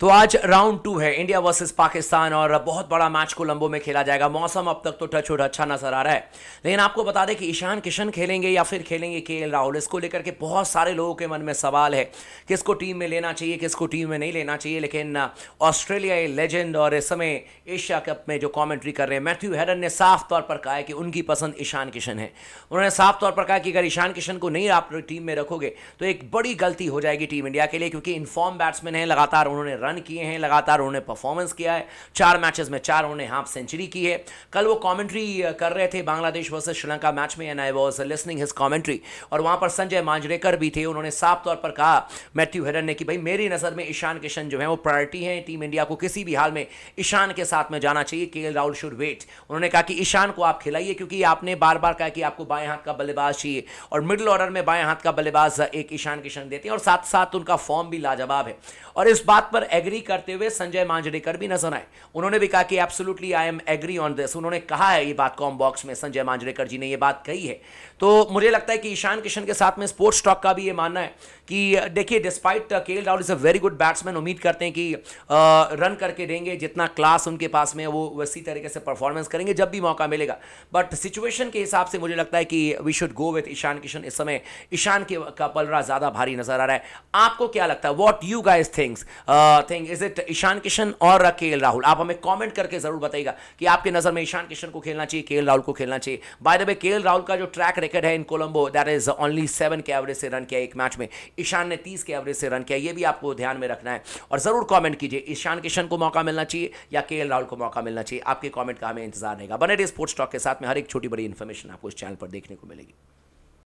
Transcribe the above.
तो आज round two है इंडिया वर्सेस पाकिस्तान और बहुत बड़ा मैच को लंबो में खेला जाएगा मौसम अब तक तो टच उठ अच्छा नजर आ रहा है लेकिन आपको बता दें कि ईशान किशन खेलेंगे या फिर खेलेंगे के राहुल इसको लेकर के बहुत सारे लोगों के मन में सवाल है किसको टीम में लेना चाहिए किसको टीम में नहीं लेना चाहिए लेकिन ऑस्ट्रेलिया uh, लेजेंड और इस समय एशिया कप में जो कॉमेंट्री कर रहे हैं मैथ्यू हैरन ने साफ तौर पर कहा है कि उनकी पसंद ईशान किशन है उन्होंने साफ तौर पर कहा कि अगर ईशान किशन को नहीं आप टीम में रखोगे तो एक बड़ी गलती हो जाएगी टीम इंडिया के लिए क्योंकि इन्फॉर्म बैट्समैन है लगातार उन्होंने रन किए हैं लगातार उन्होंने परफॉर्मेंस किया है चार मैचेस में चार उन्होंने हाफ सेंचुरी की है कल वो कमेंट्री कर रहे थे बांग्लादेश वर्सेज श्रीलंका मैच में and I was listening his commentary और वहां पर संजय मांजरेकर भी थे उन्होंने साफ तौर पर कहा मैथ्यू हेरन ने कि भाई मेरी नज़र में ईशान किशन जो है वो प्रायोरिटी है टीम इंडिया को किसी भी हाल में ईशान के साथ में जाना चाहिए के राहुल शुड वेट उन्होंने कहा कि ईशान को आप खिलाइए क्योंकि आपने बार बार कहा कि आपको बाएं हाथ का बल्लेबाज चाहिए और मिडिल ऑर्डर में बाएं हाथ का बल्लेबाज एक ईशान किशन देते हैं और साथ साथ उनका फॉर्म भी लाजवाब है और इस बात पर एग्री करते हुए संजय मांजरेकर भी नजर आए उन्होंने भी कहा कि absolutely I am agree on this उन्होंने कहा है ये बात कॉम बॉक्स में संजय मांजरेकर जी ने ये बात कही है तो मुझे लगता है कि ईशान किशन के साथ में स्पोर्ट्स टॉक का भी ये मानना है कि देखिए despite K L Rahul is a very good batsman उम्मीद करते हैं कि रन uh, करके देंगे जितना क्लास उनके पास में वो वैसी तरीके से परफॉर्मेंस करेंगे जब भी मौका मिलेगा बट सिचुएशन के हिसाब से मुझे लगता है कि we should go with Ishan Kishan इस समय ईशान के का पलरा ज़्यादा भारी नजर आ रहा है आपको क्या लगता है what you guys things think is it Ishan Kishan और के राहुल आप हमें कॉमेंट करके जरूर बताइएगा कि आपकी नज़र में ईशान किशन को खेलना चाहिए के राहुल को खेलना चाहिए बाय द वे के राहुल का जो ट्रैक रिकॉर्ड है in Colombo that is only seven के एवरेज से रन किया एक मैच में ईशान ने तीस के एवरेज से रन किया ये भी आपको ध्यान में रखना है और ज़रूर कॉमेंट कीजिए ईशान किशन को मौका मिलना चाहिए या के राहुल को मौका मिलना चाहिए आपके कॉमेंट का हमें इंतजार रहेगा बने रहे स्पोर्ट्स टॉक के साथ में हर एक छोटी बड़ी इन्फॉर्मेशन आपको इस चैनल पर देखने को मिलेगी